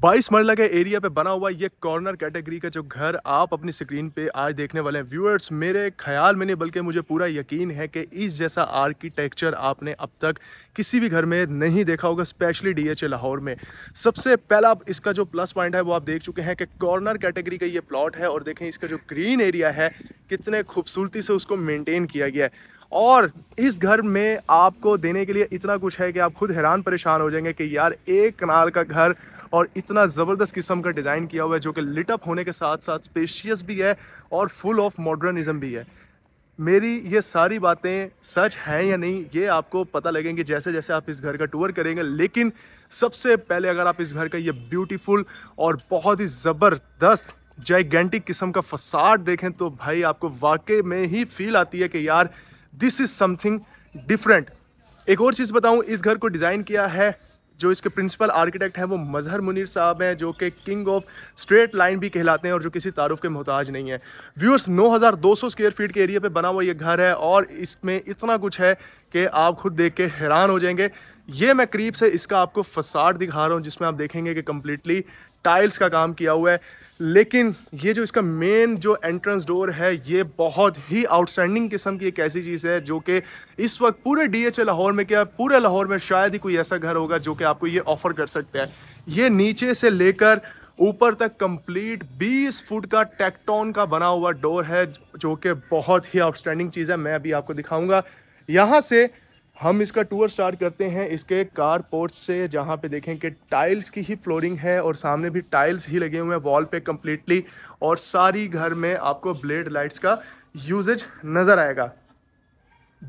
बाईस मरला के एरिया पे बना हुआ ये कॉर्नर कैटेगरी का जो घर आप अपनी स्क्रीन पे आज देखने वाले हैं व्यूअर्स मेरे ख्याल में नहीं बल्कि मुझे पूरा यकीन है कि इस जैसा आर्किटेक्चर आपने अब तक किसी भी घर में नहीं देखा होगा स्पेशली डीएचए लाहौर में सबसे पहला इसका जो प्लस पॉइंट है वो आप देख चुके हैं कि कॉर्नर कैटेगरी का ये प्लॉट है और देखें इसका जो ग्रीन एरिया है कितने खूबसूरती से उसको मेनटेन किया गया है और इस घर में आपको देने के लिए इतना कुछ है कि आप खुद हैरान परेशान हो जाएंगे कि यार एक कनाल का घर और इतना ज़बरदस्त किस्म का डिज़ाइन किया हुआ है जो कि लिटअप होने के साथ साथ स्पेशियस भी है और फुल ऑफ मॉडर्निज़म भी है मेरी ये सारी बातें सच हैं या नहीं ये आपको पता लगेंगे जैसे जैसे आप इस घर का टूर करेंगे लेकिन सबसे पहले अगर आप इस घर का ये ब्यूटीफुल और बहुत ही ज़बरदस्त जाइगेंटिक किस्म का फसाड देखें तो भाई आपको वाकई में ही फील आती है कि यार दिस इज़ समथिंग डिफरेंट एक और चीज़ बताऊं इस घर को डिज़ाइन किया है जो इसके प्रिंसिपल आर्किटेक्ट हैं वो मजहर मुनीर साहब हैं जो कि किंग ऑफ स्ट्रेट लाइन भी कहलाते हैं और जो किसी तारुफ के मोहताज नहीं है व्यूअर्स 9200 स्क्वायर फीट के एरिया पे बना हुआ ये घर है और इसमें इतना कुछ है कि आप खुद देख के हैरान हो जाएंगे ये मैं करीब से इसका आपको फसाड दिखा रहा हूँ जिसमें आप देखेंगे कि कम्प्लीटली टाइल्स का काम किया हुआ है लेकिन ये जो इसका मेन जो एंट्रेंस डोर है ये बहुत ही आउटस्टैंडिंग किस्म की एक ऐसी चीज़ है जो कि इस वक्त पूरे डीएचए लाहौर में क्या पूरे लाहौर में शायद ही कोई ऐसा घर होगा जो कि आपको ये ऑफ़र कर सकता है ये नीचे से लेकर ऊपर तक कंप्लीट 20 फुट का टेक्टोन का बना हुआ डोर है जो कि बहुत ही आउटस्टैंडिंग चीज़ है मैं अभी आपको दिखाऊंगा यहाँ से हम इसका टूर स्टार्ट करते हैं इसके कार पोर्ट से जहाँ पे देखें कि टाइल्स की ही फ्लोरिंग है और सामने भी टाइल्स ही लगे हुए हैं वॉल पे कम्प्लीटली और सारी घर में आपको ब्लेड लाइट्स का यूजेज नज़र आएगा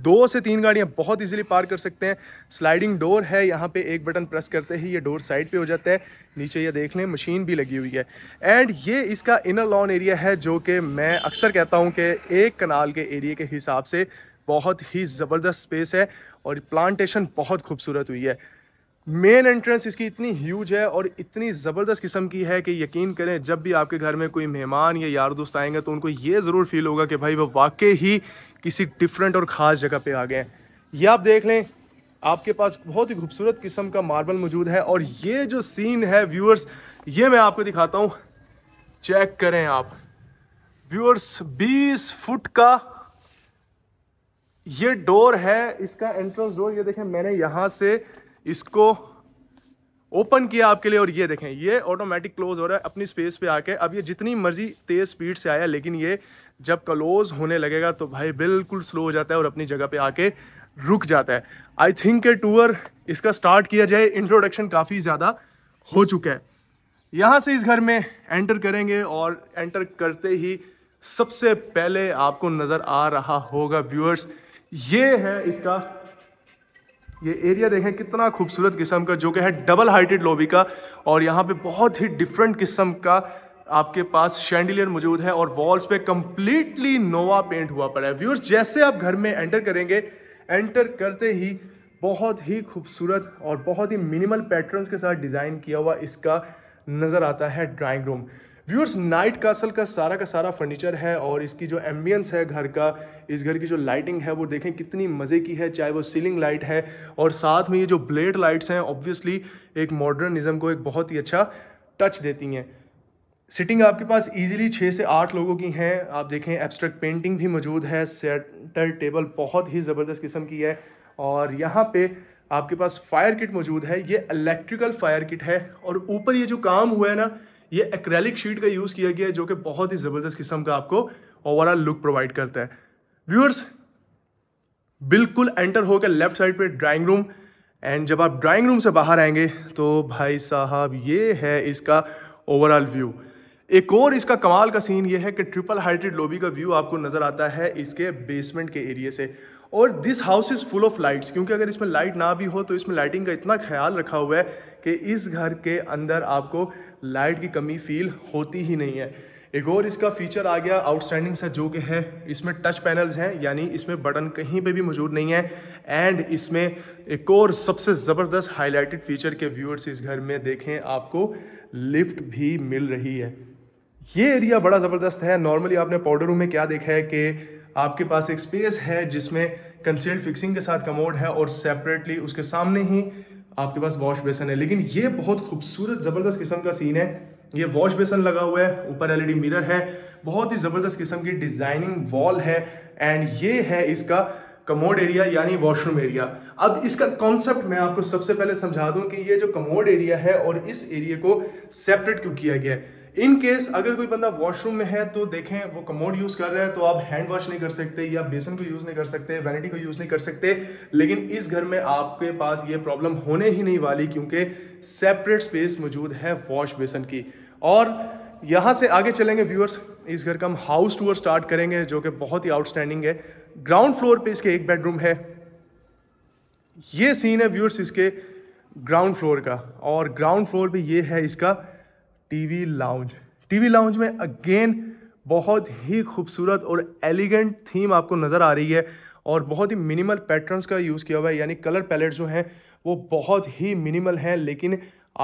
दो से तीन गाड़ियाँ बहुत इजीली पार कर सकते हैं स्लाइडिंग डोर है यहाँ पे एक बटन प्रेस करते ही ये डोर साइड पे हो जाता है नीचे ये देख लें मशीन भी लगी हुई है एंड ये इसका इनर लॉन एरिया है जो कि मैं अक्सर कहता हूँ कि एक कनाल के एरिए के हिसाब से बहुत ही ज़बरदस्त स्पेस है और प्लांटेशन बहुत खूबसूरत हुई है मेन एंट्रेंस इसकी इतनी ह्यूज है और इतनी ज़बरदस्त किस्म की है कि यकीन करें जब भी आपके घर में कोई मेहमान या यार दोस्त आएंगे तो उनको ये ज़रूर फील होगा कि भाई वो वाकई ही किसी डिफरेंट और ख़ास जगह पे आ गए हैं ये आप देख लें आपके पास बहुत ही खूबसूरत किस्म का मार्बल मौजूद है और ये जो सीन है व्यूअर्स ये मैं आपको दिखाता हूँ चेक करें आप व्यूअर्स बीस फुट का ये डोर है इसका एंट्रेंस डोर ये देखें मैंने यहाँ से इसको ओपन किया आपके लिए और ये देखें ये ऑटोमेटिक क्लोज हो रहा है अपनी स्पेस पे आके अब ये जितनी मर्जी तेज़ स्पीड से आया लेकिन ये जब क्लोज होने लगेगा तो भाई बिल्कुल स्लो हो जाता है और अपनी जगह पे आके रुक जाता है आई थिंक के टूर इसका स्टार्ट किया जाए इंट्रोडक्शन काफ़ी ज़्यादा हो चुका है यहाँ से इस घर में एंटर करेंगे और एंटर करते ही सबसे पहले आपको नज़र आ रहा होगा व्यूअर्स ये है इसका ये एरिया देखें कितना खूबसूरत किस्म का जो कि है डबल हाइटेड लॉबी का और यहाँ पे बहुत ही डिफरेंट किस्म का आपके पास शैंडिलियर मौजूद है और वॉल्स पे कम्प्लीटली नोवा पेंट हुआ पड़ा है व्यूअर्स जैसे आप घर में एंटर करेंगे एंटर करते ही बहुत ही खूबसूरत और बहुत ही मिनिमल पैटर्न्स के साथ डिज़ाइन किया हुआ इसका नज़र आता है drawing room viewers Knight Castle का सारा का सारा फर्नीचर है और इसकी जो एम्बियंस है घर का इस घर की जो लाइटिंग है वो देखें कितनी मज़े की है चाहे वो सीलिंग लाइट है और साथ में ये जो ब्लेड लाइट्स हैं ऑब्वियसली एक मॉडर्निज्म को एक बहुत ही अच्छा टच देती हैं सिटिंग आपके पास इजीली छः से आठ लोगों की हैं आप देखें एब्स्ट्रैक्ट पेंटिंग भी मौजूद है सेटर टेबल बहुत ही ज़बरदस्त किस्म की है और यहाँ पे आपके पास फायर किट मौजूद है ये इलेक्ट्रिकल फायर किट है और ऊपर ये जो काम हुआ है ना ये एक्रेलिक शीट का यूज़ किया गया है जो कि बहुत ही ज़बरदस्त किस्म का आपको ओवरऑल लुक प्रोवाइड करता है व्यूअर्स बिल्कुल एंटर होकर लेफ्ट साइड पे ड्राइंग रूम एंड जब आप ड्राइंग रूम से बाहर आएंगे तो भाई साहब ये है इसका ओवरऑल व्यू एक और इसका कमाल का सीन ये है कि ट्रिपल हाइटेड लॉबी का व्यू आपको नज़र आता है इसके बेसमेंट के एरिए से और this house is full of lights क्योंकि अगर इसमें लाइट ना भी हो तो इसमें लाइटिंग का इतना ख्याल रखा हुआ है कि इस घर के अंदर आपको लाइट की कमी फील होती ही नहीं है एक और इसका फीचर आ गया आउटस्टैंडिंग सा जो कि है इसमें टच पैनल्स हैं यानी इसमें बटन कहीं पे भी मौजूद नहीं है एंड इसमें एक और सबसे ज़बरदस्त हाईलाइटेड फीचर के व्यूअर्स इस घर में देखें आपको लिफ्ट भी मिल रही है ये एरिया बड़ा ज़बरदस्त है नॉर्मली आपने पाउडर रूम में क्या देखा है कि आपके पास एक स्पेस है जिसमें कंसील्ड फिक्सिंग के साथ कमोड है और सेपरेटली उसके सामने ही आपके पास वॉश बेसन है लेकिन ये बहुत खूबसूरत ज़बरदस्त किस्म का सीन है ये वॉश बेसन लगा हुआ है ऊपर एलईडी मिरर है बहुत ही ज़बरदस्त किस्म की डिज़ाइनिंग वॉल है एंड ये है इसका कमोड एरिया यानी वॉशरूम एरिया अब इसका कॉन्सेप्ट मैं आपको सबसे पहले समझा दूं कि ये जो कमोड एरिया है और इस एरिया को सेपरेट क्यों किया गया है इन केस अगर कोई बंदा वॉशरूम में है तो देखें वो कमोड यूज़ कर रहा है तो आप हैंड वॉश नहीं कर सकते या बेसन को यूज़ नहीं कर सकते वैनिटी को यूज़ नहीं कर सकते लेकिन इस घर में आपके पास ये प्रॉब्लम होने ही नहीं वाली क्योंकि सेपरेट स्पेस मौजूद है वॉश बेसन की और यहाँ से आगे चलेंगे व्यूअर्स इस घर का हम हाउस टूअर स्टार्ट करेंगे जो कि बहुत ही आउटस्टैंडिंग है ग्राउंड फ्लोर पे इसके एक बेडरूम है ये सीन है व्यूअर्स इसके ग्राउंड फ्लोर का और ग्राउंड फ्लोर पे ये है इसका टीवी लाउंज टीवी लाउंज में अगेन बहुत ही खूबसूरत और एलिगेंट थीम आपको नज़र आ रही है और बहुत ही मिनिमल पैटर्न्स का यूज़ किया हुआ है यानी कलर पैलेट जो हैं वो बहुत ही मिनिमल हैं लेकिन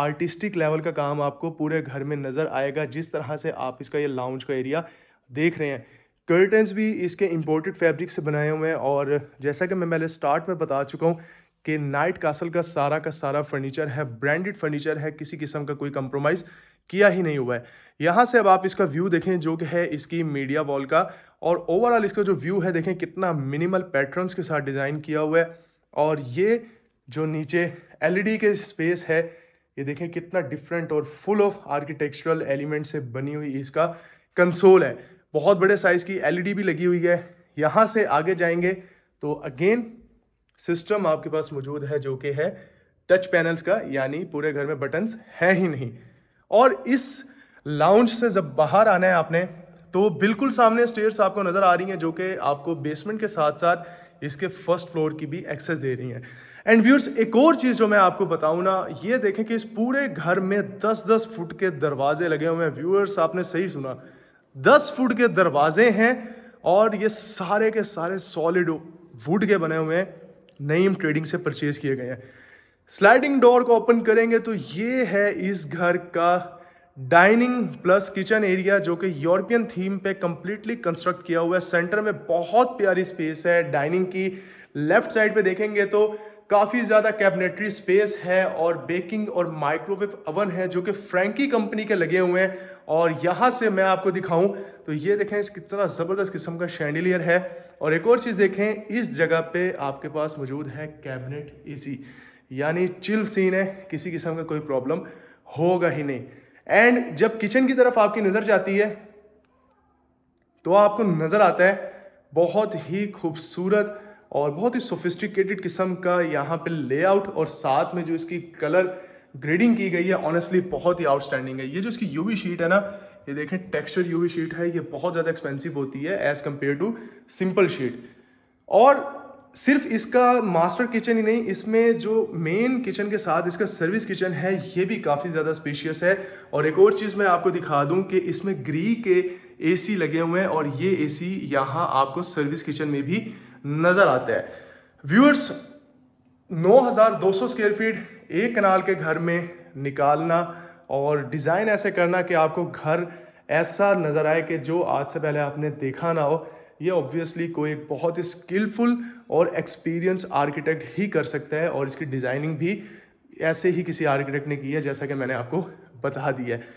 आर्टिस्टिक लेवल का काम आपको पूरे घर में नज़र आएगा जिस तरह से आप इसका ये लाउंज का एरिया देख रहे हैं कर्टन्स भी इसके इम्पोर्टेड फैब्रिक से बनाए हुए हैं और जैसा कि मैं पहले स्टार्ट में बता चुका हूँ कि नाइट कासल का सारा का सारा फर्नीचर है ब्रांडेड फर्नीचर है किसी किस्म का कोई कंप्रोमाइज़ किया ही नहीं हुआ है यहाँ से अब आप इसका व्यू देखें जो कि है इसकी मीडिया वॉल का और ओवरऑल इसका जो व्यू है देखें कितना मिनिमल पैटर्न्स के साथ डिज़ाइन किया हुआ है और ये जो नीचे एलईडी के स्पेस है ये देखें कितना डिफरेंट और फुल ऑफ आर्किटेक्चरल एलिमेंट से बनी हुई इसका कंसोल है बहुत बड़े साइज़ की एल भी लगी हुई है यहाँ से आगे जाएंगे तो अगेन सिस्टम आपके पास मौजूद है जो कि है टच पैनल्स का यानी पूरे घर में बटन्स हैं ही नहीं और इस लाउंज से जब बाहर आना है आपने तो बिल्कुल सामने स्टेयर्स आपको नज़र आ रही हैं जो कि आपको बेसमेंट के साथ साथ इसके फर्स्ट फ्लोर की भी एक्सेस दे रही हैं एंड व्यूअर्स एक और चीज़ जो मैं आपको बताऊँ ना ये देखें कि इस पूरे घर में 10-10 फुट के दरवाजे लगे हुए हैं व्यूअर्स आपने सही सुना 10 फुट के दरवाजे हैं और ये सारे के सारे सॉलिड वुड के बने हुए हैं नईम ट्रेडिंग से परचेज़ किए गए हैं स्लाइडिंग डोर को ओपन करेंगे तो ये है इस घर का डाइनिंग प्लस किचन एरिया जो कि यूरोपियन थीम पे कम्प्लीटली कंस्ट्रक्ट किया हुआ है सेंटर में बहुत प्यारी स्पेस है डाइनिंग की लेफ्ट साइड पे देखेंगे तो काफ़ी ज़्यादा कैबिनेटरी स्पेस है और बेकिंग और माइक्रोवेव अवन है जो कि फ्रैंकी कंपनी के लगे हुए हैं और यहाँ से मैं आपको दिखाऊं तो ये देखें कितना ज़बरदस्त किस्म का शैंडिलियर है और एक और चीज़ देखें इस जगह पे आपके पास मौजूद है कैबिनेट एसी यानी चिल सीन है किसी किस्म का कोई प्रॉब्लम होगा ही नहीं एंड जब किचन की तरफ आपकी नज़र जाती है तो आपको नज़र आता है बहुत ही खूबसूरत और बहुत ही सोफिस्टिकेटेड किस्म का यहाँ पे लेआउट और साथ में जो इसकी कलर ग्रेडिंग की गई है ऑनेस्टली बहुत ही आउटस्टैंडिंग है ये जो इसकी यूवी शीट है ना ये देखें टेक्सचर यूवी शीट है ये बहुत ज़्यादा एक्सपेंसिव होती है as compare to simple sheet और सिर्फ इसका मास्टर किचन ही नहीं इसमें जो मेन किचन के साथ इसका सर्विस किचन है ये भी काफ़ी ज़्यादा स्पेशियस है और एक और चीज़ मैं आपको दिखा दूँ कि इसमें ग्री के एसी लगे हुए हैं और ये एसी यहाँ आपको सर्विस किचन में भी नज़र आता है व्यूअर्स 9200 स्क्वायर फीट एक कनाल के घर में निकालना और डिज़ाइन ऐसे करना कि आपको घर ऐसा नज़र आए कि जो आज से पहले आपने देखा ना हो ये ऑब्वियसली कोई एक बहुत ही स्किलफुल और एक्सपीरियंस आर्किटेक्ट ही कर सकता है और इसकी डिज़ाइनिंग भी ऐसे ही किसी आर्किटेक्ट ने की है जैसा कि मैंने आपको बता दिया है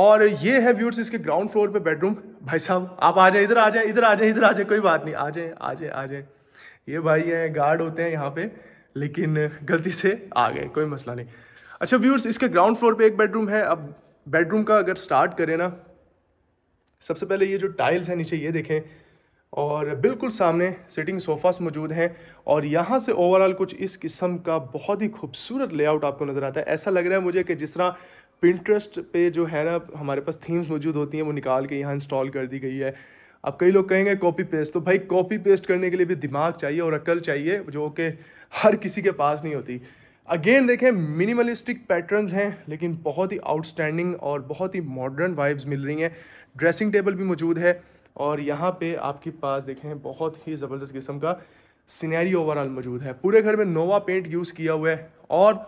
और ये है व्यूर्स इसके ग्राउंड फ्लोर पे बेडरूम भाई साहब आप आ जाए इधर आ जाए इधर आ जाए इधर आ जाए कोई बात नहीं आ जाए आ जाए आ जाए ये भाई हैं गार्ड होते हैं यहाँ पे लेकिन गलती से आ गए कोई मसला नहीं अच्छा व्यूर्स इसके ग्राउंड फ्लोर पे एक बेडरूम है अब बेडरूम का अगर स्टार्ट करें ना सबसे पहले ये जो टाइल्स हैं नीचे ये देखें और बिल्कुल सामने सिटिंग सोफ़ास मौजूद हैं और यहाँ से ओवरऑल कुछ इस किस्म का बहुत ही खूबसूरत लेआउट आपको नज़र आता है ऐसा लग रहा है मुझे कि जिस तरह पिंट्रस्ट पे जो है ना हमारे पास थीम्स मौजूद होती हैं वो निकाल के यहाँ इंस्टॉल कर दी गई है अब कई लोग कहेंगे कॉपी पेस्ट तो भाई कॉपी पेस्ट करने के लिए भी दिमाग चाहिए और अक्ल चाहिए जो कि हर किसी के पास नहीं होती अगेन देखें मिनिमलिस्टिक पैटर्न्स हैं लेकिन बहुत ही आउटस्टैंडिंग और बहुत ही मॉडर्न वाइब्स मिल रही हैं ड्रेसिंग टेबल भी मौजूद है और यहाँ पे आपके पास देखें बहुत ही ज़बरदस्त किस्म का सीनैरी ओवरऑल मौजूद है पूरे घर में नोवा पेंट यूज़ किया हुआ है और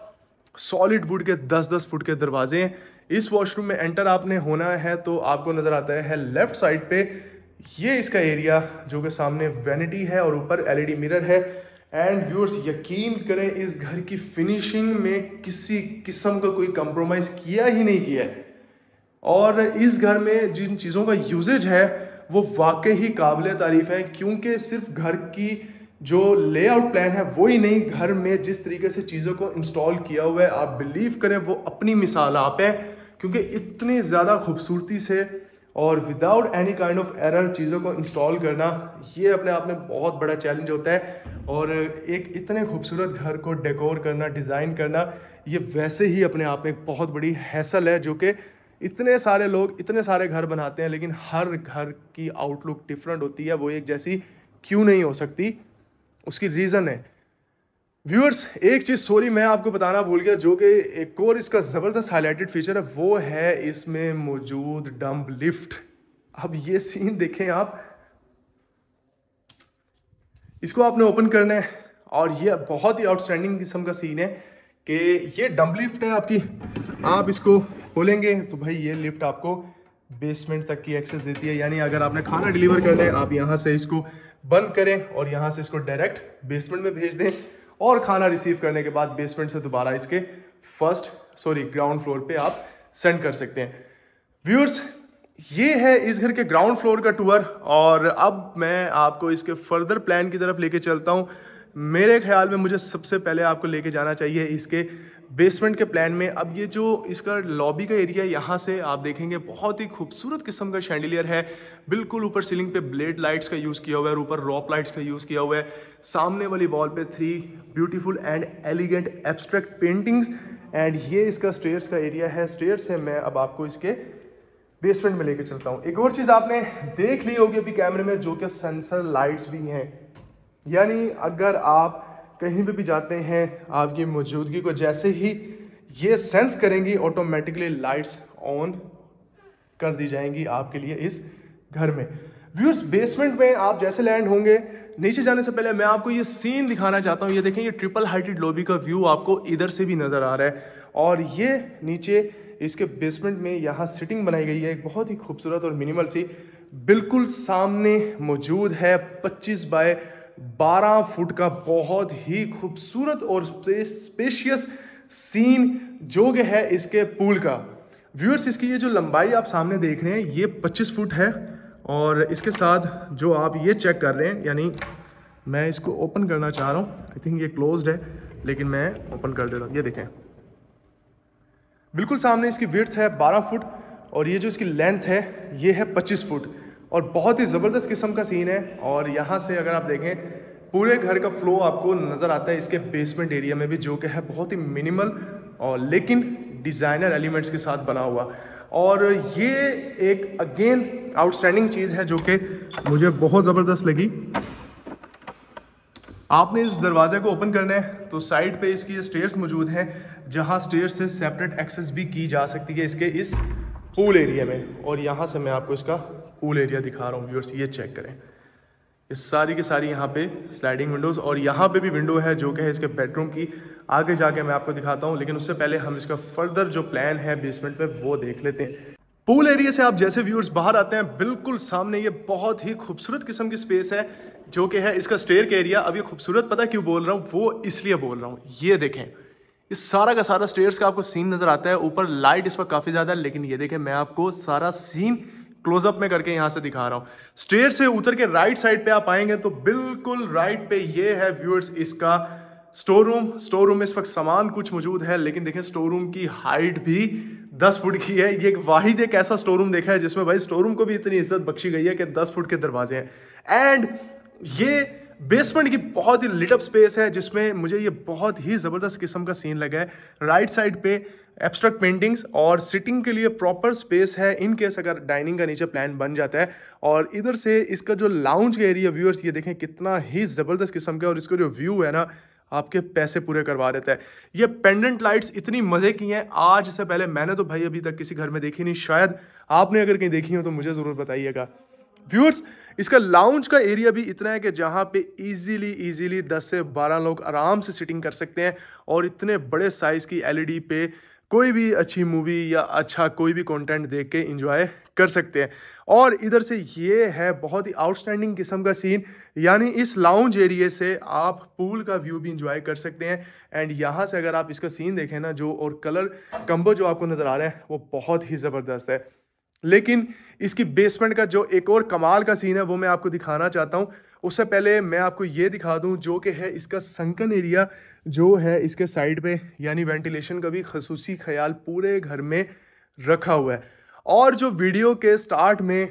सॉलिड वुड के 10-10 फुट के दरवाजे हैं इस वॉशरूम में एंटर आपने होना है तो आपको नज़र आता है लेफ़्ट साइड पर ये इसका एरिया जो कि सामने वैनिटी है और ऊपर एल मिरर है एंड व्यूअर्स यकीन करें इस घर की फिनिशिंग में किसी किस्म का कोई कंप्रोमाइज़ किया ही नहीं किया है और इस घर में जिन चीज़ों का यूजेज है वो वाकई ही काबिल तारीफ़ है क्योंकि सिर्फ घर की जो लेआउट प्लान है वही नहीं घर में जिस तरीके से चीज़ों को इंस्टॉल किया हुआ है आप बिलीव करें वो अपनी मिसाल आप है क्योंकि इतनी ज़्यादा खूबसूरती से और without any kind of error चीज़ों को इंस्टॉल करना ये अपने आप में बहुत बड़ा चैलेंज होता है और एक इतने खूबसूरत घर को डेकोर करना डिज़ाइन करना ये वैसे ही अपने आप में एक बहुत बड़ी हैसल है जो कि इतने सारे लोग इतने सारे घर बनाते हैं लेकिन हर घर की आउटलुक डिफरेंट होती है वो एक जैसी क्यों नहीं हो सकती उसकी रीज़न है व्यूअर्स एक चीज़ सॉरी मैं आपको बताना भूल गया जो कि एक और इसका ज़बरदस्त हाईलाइटेड फीचर है वो है इसमें मौजूद डम्प लिफ्ट अब ये सीन देखें आप इसको आपने ओपन करना है और ये बहुत ही आउटस्टैंडिंग किस्म का सीन है कि ये डम्प लिफ्ट है आपकी आप इसको खोलेंगे तो भाई ये लिफ्ट आपको बेसमेंट तक की एक्सेस देती है यानी अगर आपने खाना डिलीवर कर दें आप यहाँ से इसको बंद करें और यहाँ से इसको डायरेक्ट बेसमेंट में भेज दें और खाना रिसीव करने के बाद बेसमेंट से दोबारा इसके फर्स्ट सॉरी ग्राउंड फ्लोर पे आप सेंड कर सकते हैं व्यूअर्स ये है इस घर के ग्राउंड फ्लोर का टूर और अब मैं आपको इसके फर्दर प्लान की तरफ लेके चलता हूँ मेरे ख्याल में मुझे सबसे पहले आपको लेके जाना चाहिए इसके बेसमेंट के प्लान में अब ये जो इसका लॉबी का एरिया यहाँ से आप देखेंगे बहुत ही खूबसूरत किस्म का शैंडिलियर है बिल्कुल ऊपर सीलिंग पे ब्लेड लाइट्स का यूज़ किया हुआ है और ऊपर रॉप लाइट्स का यूज़ किया हुआ है सामने वाली वॉल पे three beautiful and elegant abstract paintings and ये इसका स्टेयर्स का एरिया है स्टेयर्स से मैं अब आपको इसके बेसमेंट में लेके चलता हूँ एक और चीज़ आपने देख ली होगी अभी कैमरे में जो कि सेंसर लाइट्स भी हैं यानी अगर आप कहीं पे भी जाते हैं आपकी मौजूदगी को जैसे ही ये सेंस करेंगी ऑटोमेटिकली लाइट्स ऑन कर दी जाएंगी आपके लिए इस घर में व्यूअर्स बेसमेंट में आप जैसे लैंड होंगे नीचे जाने से पहले मैं आपको ये सीन दिखाना चाहता हूँ ये देखें ये ट्रिपल हाइटेड लॉबी का व्यू आपको इधर से भी नज़र आ रहा है और ये नीचे इसके बेसमेंट में यहाँ सिटिंग बनाई गई है एक बहुत ही खूबसूरत और मिनिमल सी बिल्कुल सामने मौजूद है 25 बाय 12 फुट का बहुत ही खूबसूरत और स्पेशियस सीन जो है इसके पूल का व्यूअर्स इसकी ये जो लंबाई आप सामने देख रहे हैं ये 25 फुट है और इसके साथ जो आप ये चेक कर रहे हैं यानी मैं इसको ओपन करना चाह रहा हूँ आई थिंक ये क्लोज्ड है लेकिन मैं ओपन कर दे रहा हूँ ये देखें बिल्कुल सामने इसकी विर्थ है 12 फुट और ये जो इसकी लेंथ है ये है 25 फुट और बहुत ही ज़बरदस्त किस्म का सीन है और यहाँ से अगर आप देखें पूरे घर का फ्लो आपको नज़र आता है इसके बेसमेंट एरिया में भी जो कि है बहुत ही मिनिमल और लेकिन डिज़ाइनर एलिमेंट्स के साथ बना हुआ और ये एक अगेन आउटस्टैंडिंग चीज़ है जो कि मुझे बहुत ज़बरदस्त लगी आपने इस दरवाज़े को ओपन करना है तो साइड पे इसकी स्टेयर्स मौजूद हैं जहाँ स्टेयर से सेपरेट एक्सेस भी की जा सकती है इसके इस पूल एरिया में और यहाँ से मैं आपको इसका कूल एरिया दिखा रहा हूँ व्यूअर्स ये चेक करें ये सारी की सारी यहाँ पे स्लाइडिंग विंडोज़ और यहाँ पे भी विंडो है जो कि है इसके बेडरूम की आगे जाके मैं आपको दिखाता हूँ लेकिन उससे पहले हम इसका फर्दर जो प्लान है बेसमेंट में वो देख लेते हैं पूल एरिया से आप जैसे व्यूअर्स बाहर आते हैं बिल्कुल सामने ये बहुत ही खूबसूरत किस्म की स्पेस है जो कि है इसका स्टेयर का एरिया अब ये खूबसूरत पता क्यों बोल रहा हूँ वो इसलिए बोल रहा हूँ ये देखें इस सारा का सारा स्टेयर्स का आपको सीन नज़र आता है ऊपर लाइट इस पर काफ़ी ज़्यादा है लेकिन ये देखें मैं आपको सारा सीन क्लोजअप में करके यहां से दिखा रहा हूं स्टेयर से उतर के राइट साइड पे आप आएंगे तो बिल्कुल राइट पे ये है व्यूअर्स इसका स्टोर रूम स्टोर रूम में इस वक्त सामान कुछ मौजूद है लेकिन देखें स्टोर रूम की हाइट भी दस फुट की है ये एक वाहिद एक ऐसा स्टोर रूम देखा है जिसमें भाई स्टोर रूम को भी इतनी इज्जत बख्शी गई है कि दस फुट के दरवाजे हैं एंड ये बेसमेंट की बहुत ही लिटअप स्पेस है जिसमें मुझे ये बहुत ही ज़बरदस्त किस्म का सीन लगा है राइट साइड पे एब्स्ट्रैक्ट पेंटिंग्स और सिटिंग के लिए प्रॉपर स्पेस है इन केस अगर डाइनिंग का नीचे प्लान बन जाता है और इधर से इसका जो लाउंज का एरिया व्यूअर्स ये देखें कितना ही ज़बरदस्त किस्म का और इसका जो व्यू है ना आपके पैसे पूरे करवा देता है ये पेंडेंट लाइट्स इतनी मज़े की हैं आज से पहले मैंने तो भाई अभी तक किसी घर में देखी नहीं शायद आपने अगर कहीं देखी हो तो मुझे ज़रूर बताइएगा व्यूअर्स इसका लाउंज का एरिया भी इतना है कि जहाँ पे इजीली इजीली 10 से 12 लोग आराम से सिटिंग कर सकते हैं और इतने बड़े साइज़ की एलईडी e पे कोई भी अच्छी मूवी या अच्छा कोई भी कंटेंट देख के इंजॉय कर सकते हैं और इधर से ये है बहुत ही आउटस्टैंडिंग किस्म का सीन यानी इस लाउंज एरिए से आप पूल का व्यू भी इंजॉय कर सकते हैं एंड यहाँ से अगर आप इसका सीन देखें ना जो और कलर कम्बो जो आपको नज़र आ रहे हैं वो बहुत ही ज़बरदस्त है लेकिन इसकी बेसमेंट का जो एक और कमाल का सीन है वो मैं आपको दिखाना चाहता हूँ उससे पहले मैं आपको ये दिखा दूँ जो कि है इसका संकन एरिया जो है इसके साइड पे यानी वेंटिलेशन का भी खसूसी ख्याल पूरे घर में रखा हुआ है और जो वीडियो के स्टार्ट में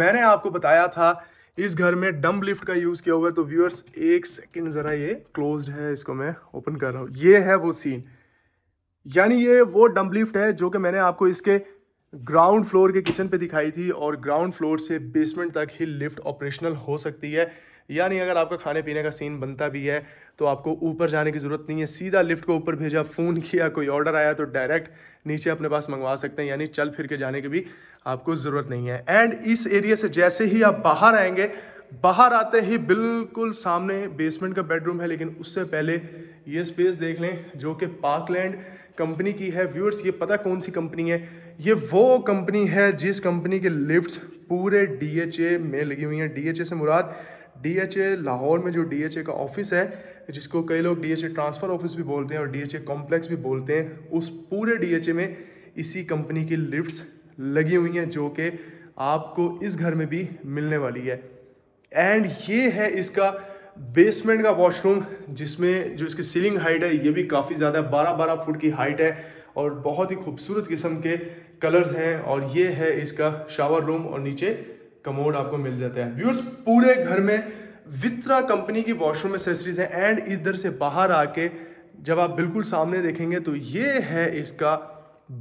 मैंने आपको बताया था इस घर में डम्ब लिफ्ट का यूज़ किया हुआ है तो व्यूअर्स एक सेकंड ज़रा ये क्लोज्ड है इसको मैं ओपन कर रहा हूँ ये है वो सीन यानी ये वो डम्प लिफ्ट है जो कि मैंने आपको इसके ग्राउंड फ्लोर के किचन पे दिखाई थी और ग्राउंड फ्लोर से बेसमेंट तक ही लिफ्ट ऑपरेशनल हो सकती है यानी अगर आपका खाने पीने का सीन बनता भी है तो आपको ऊपर जाने की ज़रूरत नहीं है सीधा लिफ्ट को ऊपर भेजा फ़ोन किया कोई ऑर्डर आया तो डायरेक्ट नीचे अपने पास मंगवा सकते हैं यानी चल फिर के जाने की भी आपको ज़रूरत नहीं है एंड इस एरिया से जैसे ही आप बाहर आएंगे बाहर आते ही बिल्कुल सामने बेसमेंट का बेडरूम है लेकिन उससे पहले ये स्पेस देख लें जो कि पार्कलैंड कंपनी की है व्यूअर्स ये पता कौन सी कंपनी है ये वो कंपनी है जिस कंपनी के लिफ्ट्स पूरे डीएचए में लगी हुई हैं डीएचए से मुराद डीएचए लाहौर में जो डीएचए का ऑफिस है जिसको कई लोग डीएचए ट्रांसफ़र ऑफिस भी बोलते हैं और डीएचए कॉम्प्लेक्स भी बोलते हैं उस पूरे डीएचए में इसी कंपनी की लिफ्ट्स लगी हुई हैं जो कि आपको इस घर में भी मिलने वाली है एंड ये है इसका बेसमेंट का वॉशरूम जिसमें जो इसकी सीलिंग हाइट है ये भी काफ़ी ज़्यादा है बारह बारह फुट की हाइट है और बहुत ही खूबसूरत किस्म के कलर्स हैं और ये है इसका शावर रूम और नीचे कमोड आपको मिल जाता है व्यूअर्स पूरे घर में वित्रा कंपनी की वॉशरूम एसेसरीज हैं एंड इधर से बाहर आके जब आप बिल्कुल सामने देखेंगे तो ये है इसका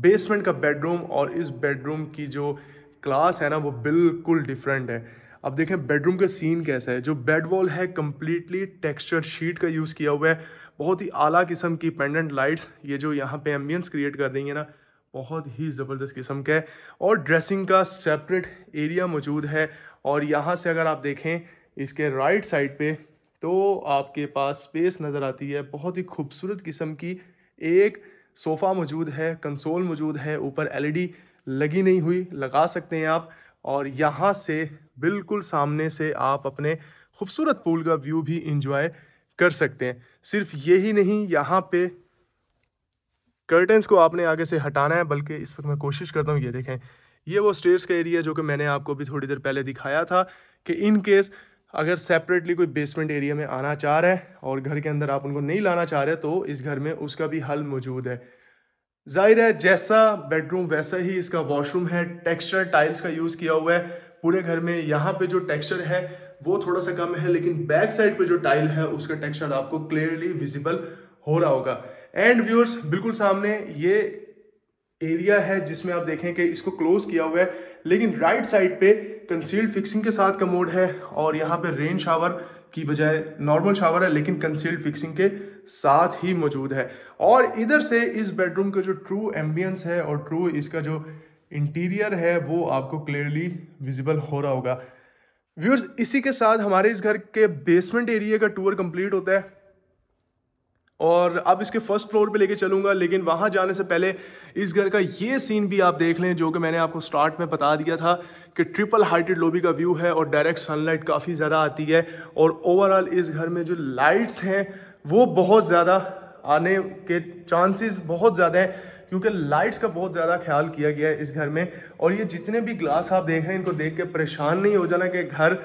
बेसमेंट का बेडरूम और इस बेडरूम की जो क्लास है ना वो बिल्कुल डिफरेंट है अब देखें बेडरूम का सीन कैसा है जो बेड वॉल है कम्प्लीटली टेक्स्चर शीट का यूज़ किया हुआ है बहुत ही आला किस्म की पेंडेंट लाइट्स ये जो यहाँ पे एम्बियंस क्रिएट कर रही है ना बहुत ही ज़बरदस्त किस्म का है और ड्रेसिंग का सेपरेट एरिया मौजूद है और यहाँ से अगर आप देखें इसके राइट साइड पर तो आपके पास स्पेस नज़र आती है बहुत ही खूबसूरत किस्म की एक सोफ़ा मौजूद है कंसोल मौजूद है ऊपर एलईडी लगी नहीं हुई लगा सकते हैं आप और यहाँ से बिल्कुल सामने से आप अपने खूबसूरत पूल का व्यू भी इंजॉय कर सकते हैं सिर्फ ये ही नहीं यहाँ पे कर्टन्स को आपने आगे से हटाना है बल्कि इस वक्त मैं कोशिश करता हूँ ये देखें ये वो स्टेयर्स का एरिया जो कि मैंने आपको भी थोड़ी देर पहले दिखाया था कि इन केस अगर सेपरेटली कोई बेसमेंट एरिया में आना चाह रहा है और घर के अंदर आप उनको नहीं लाना चाह रहे तो इस घर में उसका भी हल मौजूद है जाहिर है जैसा बेडरूम वैसा ही इसका वॉशरूम है टेक्सचर टाइल्स का यूज़ किया हुआ है पूरे घर में यहाँ पे जो टेक्सचर है वो थोड़ा सा कम है लेकिन बैक साइड पे जो टाइल है उसका टेक्सचर आपको क्लियरली विजिबल हो रहा होगा एंड व्यूअर्स बिल्कुल सामने ये एरिया है जिसमें आप देखें कि इसको क्लोज किया हुआ है लेकिन राइट साइड पे कंसील्ड फिक्सिंग के साथ कमोड है और यहाँ पे रेन शावर की बजाय नॉर्मल शावर है लेकिन कंसील्ड फिक्सिंग के साथ ही मौजूद है और इधर से इस बेडरूम का जो ट्रू एम्बियंस है और ट्रू इसका जो इंटीरियर है वो आपको क्लियरली विजिबल हो रहा होगा व्यूअर्स इसी के साथ हमारे इस घर के बेसमेंट एरिया का टूर कंप्लीट होता है और अब इसके फर्स्ट फ्लोर पे लेके चलूँगा लेकिन वहाँ जाने से पहले इस घर का ये सीन भी आप देख लें जो कि मैंने आपको स्टार्ट में बता दिया था कि ट्रिपल हाइटेड लोबी का व्यू है और डायरेक्ट सनलाइट काफ़ी ज़्यादा आती है और ओवरऑल इस घर में जो लाइट्स हैं वो बहुत ज़्यादा आने के चांसेस बहुत ज़्यादा हैं क्योंकि लाइट्स का बहुत ज़्यादा ख्याल किया गया है इस घर में और ये जितने भी ग्लास आप देख रहे हैं इनको देख के परेशान नहीं हो जाना कि घर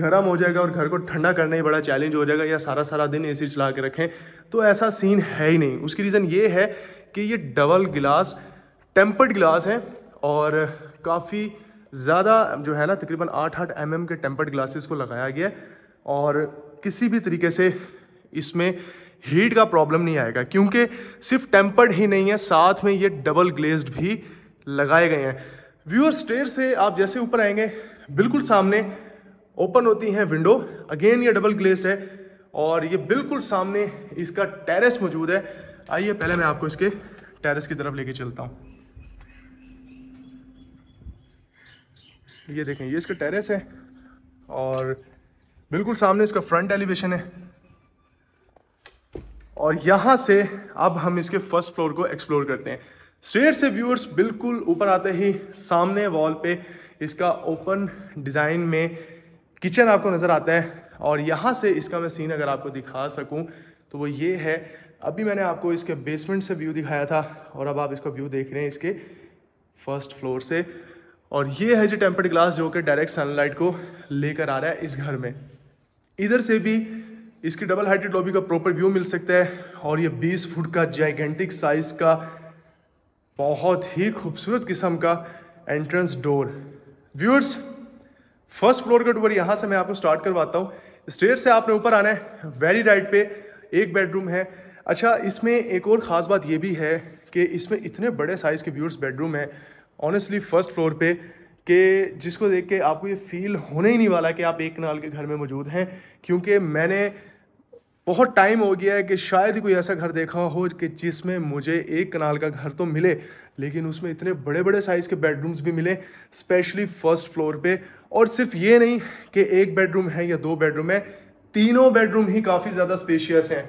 गर्म हो जाएगा और घर को ठंडा करने ही बड़ा चैलेंज हो जाएगा या सारा सारा दिन एसी चला के रखें तो ऐसा सीन है ही नहीं उसकी रीज़न ये है कि ये डबल गिलास टेम्पर्ड गिलास है और काफ़ी ज़्यादा जो है ना तकरीबन आठ आठ एम के टेम्पर्ड ग्लासेस को लगाया गया और किसी भी तरीके से इसमें हीट का प्रॉब्लम नहीं आएगा क्योंकि सिर्फ टेम्पर्ड ही नहीं है साथ में ये डबल ग्लेज्ड भी लगाए गए हैं व्यूअर स्टेयर से आप जैसे ऊपर आएंगे बिल्कुल सामने ओपन होती हैं विंडो अगेन ये डबल ग्लेस्ड है और ये बिल्कुल सामने इसका टेरेस मौजूद है आइए पहले मैं आपको इसके टेरेस की तरफ लेके चलता हूँ ये देखें ये इसका टेरेस है और बिल्कुल सामने इसका फ्रंट एलिवेशन है और यहाँ से अब हम इसके फर्स्ट फ्लोर को एक्सप्लोर करते हैं शेर से व्यूअर्स बिल्कुल ऊपर आते ही सामने वॉल पे इसका ओपन डिज़ाइन में किचन आपको नज़र आता है और यहाँ से इसका मैं सीन अगर आपको दिखा सकूँ तो वो ये है अभी मैंने आपको इसके बेसमेंट से व्यू दिखाया था और अब आप इसका व्यू देख रहे हैं इसके फर्स्ट फ्लोर से और ये है जो टेम्पर्ड ग्लास जो कि डायरेक्ट सनलाइट को लेकर आ रहा है इस घर में इधर से भी इसकी डबल हाइटेड लॉबी का प्रॉपर व्यू मिल सकता है और ये 20 फुट का जाइगेंटिक साइज़ का बहुत ही खूबसूरत किस्म का entrance door viewers first floor का टूर यहाँ से मैं आपको स्टार्ट करवाता हूँ स्टेयर से आपने ऊपर आना है वेरी राइट पे एक बेडरूम है अच्छा इसमें एक और ख़ास बात ये भी है कि इसमें इतने बड़े साइज़ के व्यूर्स बेडरूम है ऑनेस्टली फर्स्ट फ्लोर पे कि जिसको देख के आपको ये फील होने ही नहीं वाला कि आप एक नाल के घर में मौजूद हैं क्योंकि मैंने बहुत टाइम हो गया है कि शायद ही कोई ऐसा घर देखा हो कि जिसमें मुझे एक कनाल का घर तो मिले लेकिन उसमें इतने बड़े बड़े साइज़ के बेडरूम्स भी मिले स्पेशली फर्स्ट फ्लोर पे और सिर्फ ये नहीं कि एक बेडरूम है या दो बेडरूम है तीनों बेडरूम ही काफ़ी ज़्यादा स्पेशियस हैं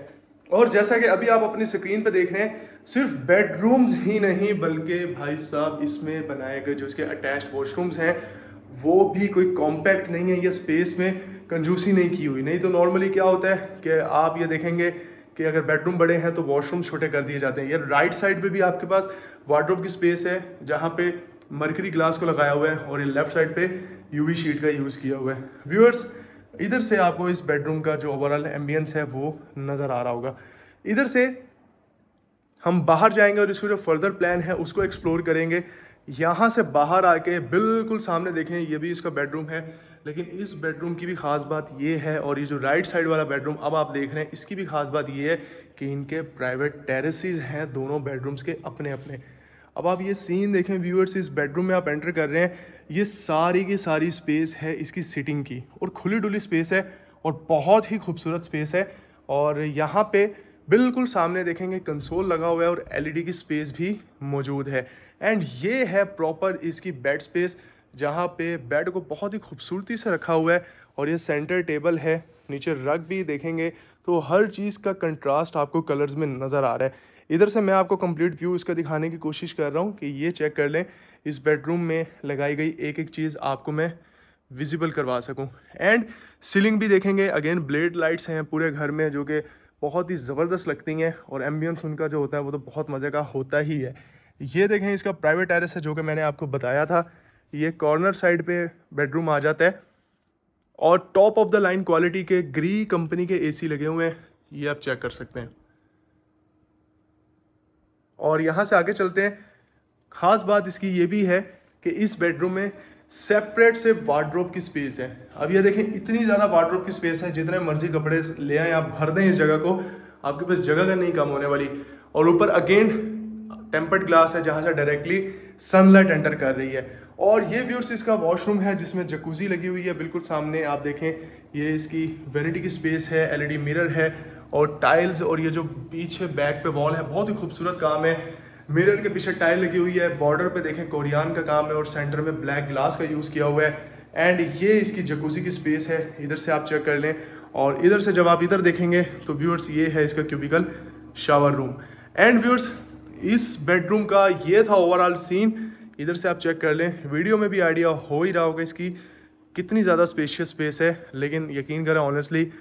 और जैसा कि अभी आप अपनी स्क्रीन पर देख रहे हैं सिर्फ बेडरूम्स ही नहीं बल्कि भाई साहब इसमें बनाए गए जो इसके अटैच वॉशरूम्स हैं वो भी कोई कॉम्पैक्ट नहीं है यह स्पेस में कंजूसी नहीं की हुई नहीं तो नॉर्मली क्या होता है कि आप ये देखेंगे कि अगर बेडरूम बड़े हैं तो वॉशरूम छोटे कर दिए जाते हैं या राइट साइड पे भी आपके पास वार्ड्रोप की स्पेस है जहाँ पे मरकरी ग्लास को लगाया हुआ है और ये लेफ्ट साइड पे यूवी शीट का यूज़ किया हुआ है व्यूअर्स इधर से आपको इस बेडरूम का जो ओवरऑल एम्बियंस है वो नज़र आ रहा होगा इधर से हम बाहर जाएंगे और इसका जो फर्दर प्लान है उसको एक्सप्लोर करेंगे यहाँ से बाहर आके बिल्कुल सामने देखें ये भी इसका बेडरूम है लेकिन इस बेडरूम की भी ख़ास बात ये है और ये जो राइट साइड वाला बेडरूम अब आप देख रहे हैं इसकी भी ख़ास बात ये है कि इनके प्राइवेट टेरेसिस हैं दोनों बेडरूम्स के अपने अपने अब आप ये सीन देखें व्यूअर्स इस बेडरूम में आप एंटर कर रहे हैं ये सारी की सारी स्पेस है इसकी सिटिंग की और खुली डुली स्पेस है और बहुत ही खूबसूरत स्पेस है और यहाँ पे बिल्कुल सामने देखेंगे कंसोल लगा हुआ है और एलईडी e की स्पेस भी मौजूद है एंड ये है प्रॉपर इसकी बेड स्पेस जहाँ पे बेड को बहुत ही खूबसूरती से रखा हुआ है और ये सेंटर टेबल है नीचे रग भी देखेंगे तो हर चीज़ का कंट्रास्ट आपको कलर्स में नज़र आ रहा है इधर से मैं आपको कंप्लीट व्यू इसका दिखाने की कोशिश कर रहा हूँ कि ये चेक कर लें इस बेडरूम में लगाई गई एक एक चीज़ आपको मैं विजिबल करवा सकूँ एंड सीलिंग भी देखेंगे अगेन ब्लेड लाइट्स हैं पूरे घर में जो कि बहुत ही ज़बरदस्त लगती हैं और एम्बियंस उनका जो होता है वो तो बहुत मज़े का होता ही है ये देखें इसका प्राइवेट टेरेस है जो कि मैंने आपको बताया था ये कॉर्नर साइड पे बेडरूम आ जाता है और top of the line quality के ग्री कंपनी के एसी लगे हुए हैं ये आप चेक कर सकते हैं और यहाँ से आगे चलते हैं ख़ास बात इसकी ये भी है कि इस बेडरूम में सेपरेट से वार्ड्रोप की स्पेस है अब ये देखें इतनी ज़्यादा वार्ड्रोप की स्पेस है जितने मर्जी कपड़े ले आए आप भर दें इस जगह को आपके पास जगह का नहीं कम होने वाली और ऊपर अगेन टेम्पर्ड ग्लास है जहाँ से डायरेक्टली सनलाइट एंटर कर रही है और ये व्यूर्स इसका वॉशरूम है जिसमें जकूजी लगी हुई है बिल्कुल सामने आप देखें ये इसकी वेराइटी की स्पेस है एलईडी मिरर है और टाइल्स और ये जो पीछे बैक पे वॉल है बहुत ही खूबसूरत काम है मिरर के पीछे टाइल लगी हुई है बॉर्डर पे देखें कोरियान का काम है और सेंटर में ब्लैक ग्लास का यूज़ किया हुआ है एंड ये इसकी जकूजी की स्पेस है इधर से आप चेक कर लें और इधर से जब आप इधर देखेंगे तो व्यूअर्स ये है इसका cubicle shower room and viewers इस बेडरूम का ये था ओवरऑल सीन इधर से आप चेक कर लें वीडियो में भी आइडिया हो ही रहा होगा इसकी कितनी ज़्यादा स्पेशियस स्पेस है लेकिन यकीन करें ऑनेस्टली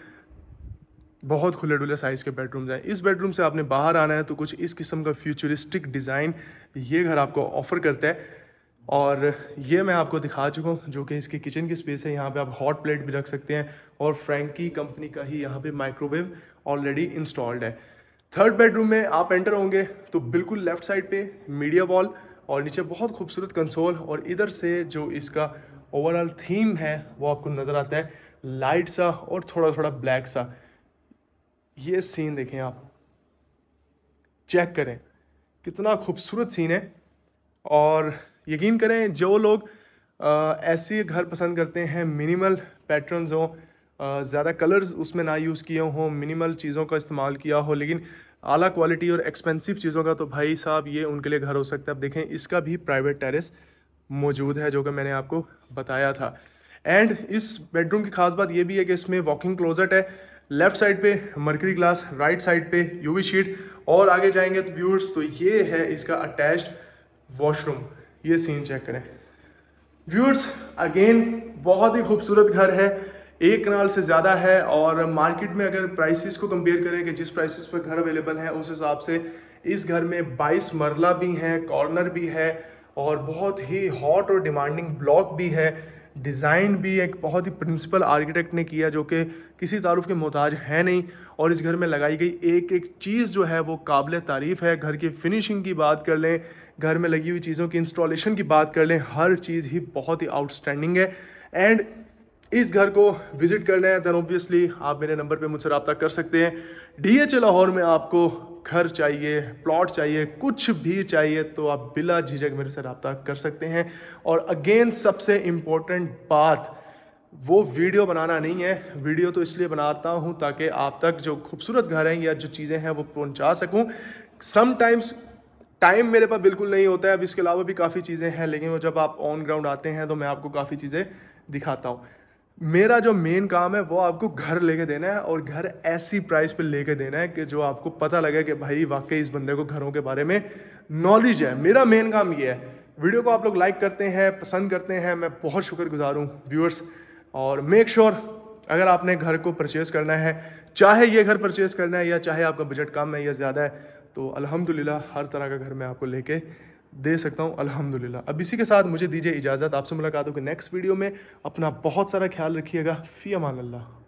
बहुत खुले डुले साइज़ के बेडरूम्स हैं इस बेडरूम से आपने बाहर आना है तो कुछ इस किस्म का फ्यूचरिस्टिक डिज़ाइन ये घर आपको ऑफ़र करता है और ये मैं आपको दिखा चुका हूँ जो कि इसकी किचन की स्पेस है यहाँ पे आप हॉट प्लेट भी रख सकते हैं और फ्रैंकी कंपनी का ही यहाँ पे माइक्रोवेव ऑलरेडी इंस्टॉल्ड है थर्ड बेडरूम में आप एंटर होंगे तो बिल्कुल लेफ़्ट साइड पे मीडिया वॉल और नीचे बहुत खूबसूरत कंसोल और इधर से जो इसका ओवरऑल थीम है वो आपको नज़र आता है लाइट सा और थोड़ा थोड़ा ब्लैक सा ये सीन देखें आप चेक करें कितना खूबसूरत सीन है और यकीन करें जो लोग ऐसे घर पसंद करते हैं मिनिमल पैटर्न्स हों ज़्यादा कलर्स उसमें ना यूज़ किए हों मिनिमल चीज़ों का इस्तेमाल किया हो लेकिन आला क्वालिटी और एक्सपेंसिव चीज़ों का तो भाई साहब ये उनके लिए घर हो सकता है आप देखें इसका भी प्राइवेट टेरेस मौजूद है जो कि मैंने आपको बताया था एंड इस बेडरूम की खास बात ये भी है कि इसमें वॉकिंग क्लोजट है लेफ्ट साइड पे मर्करी ग्लास राइट साइड पे यूवी शीट और आगे जाएंगे तो व्यूअर्स तो ये है इसका अटैच्ड वॉशरूम ये सीन चेक करें व्यूअर्स अगेन बहुत ही खूबसूरत घर है एक कनाल से ज़्यादा है और मार्केट में अगर प्राइसेस को कंपेयर करें कि जिस प्राइसेस पर घर अवेलेबल हैं उस हिसाब से इस घर में 22 मरला भी हैं कॉर्नर भी है और बहुत ही हॉट और डिमांडिंग ब्लॉक भी है डिज़ाइन भी एक बहुत ही प्रिंसिपल आर्किटेक्ट ने किया जो कि किसी तारुफ के मोहताज है नहीं और इस घर में लगाई गई एक एक चीज़ जो है वो काबिल तारीफ़ है घर की फिनिशिंग की बात कर लें घर में लगी हुई चीज़ों की इंस्टॉलेशन की बात कर लें हर चीज़ ही बहुत ही आउटस्टैंडिंग है एंड इस घर को विजिट करना है देन ऑब्वियसली आप मेरे नंबर पे मुझसे रबता कर सकते हैं डी एच लाहौर में आपको घर चाहिए प्लॉट चाहिए कुछ भी चाहिए तो आप बिला झिझक मेरे से रबता कर सकते हैं और अगेन सबसे इम्पोर्टेंट बात वो वीडियो बनाना नहीं है वीडियो तो इसलिए बनाता हूँ ताकि आप तक जो खूबसूरत घर हैं या जो चीज़ें हैं वो पहुँचा सकूँ समटाइम्स टाइम मेरे पास बिल्कुल नहीं होता है अब इसके अलावा भी काफ़ी चीज़ें हैं लेकिन वो जब आप ऑन ग्राउंड आते हैं तो मैं आपको काफ़ी चीज़ें दिखाता हूँ मेरा जो मेन काम है वो आपको घर लेके देना है और घर ऐसी प्राइस पे लेके देना है कि जो आपको पता लगे कि भाई वाकई इस बंदे को घरों के बारे में नॉलेज है मेरा मेन काम ये है वीडियो को आप लोग लाइक करते हैं पसंद करते हैं मैं बहुत शुक्रगुजार हूँ व्यूअर्स और मेक श्योर sure, अगर आपने घर को परचेज़ करना है चाहे ये घर परचेज़ करना है या चाहे आपका बजट कम है या ज़्यादा है तो अलहमदिल्ला हर तरह का घर मैं आपको लेके दे सकता हूँ अल्हम्दुलिल्लाह अब इसी के साथ मुझे दीजिए इजाज़त आपसे मुलाकात होगी नेक्स्ट वीडियो में अपना बहुत सारा ख्याल रखिएगा फ़ी अमान अल्लाह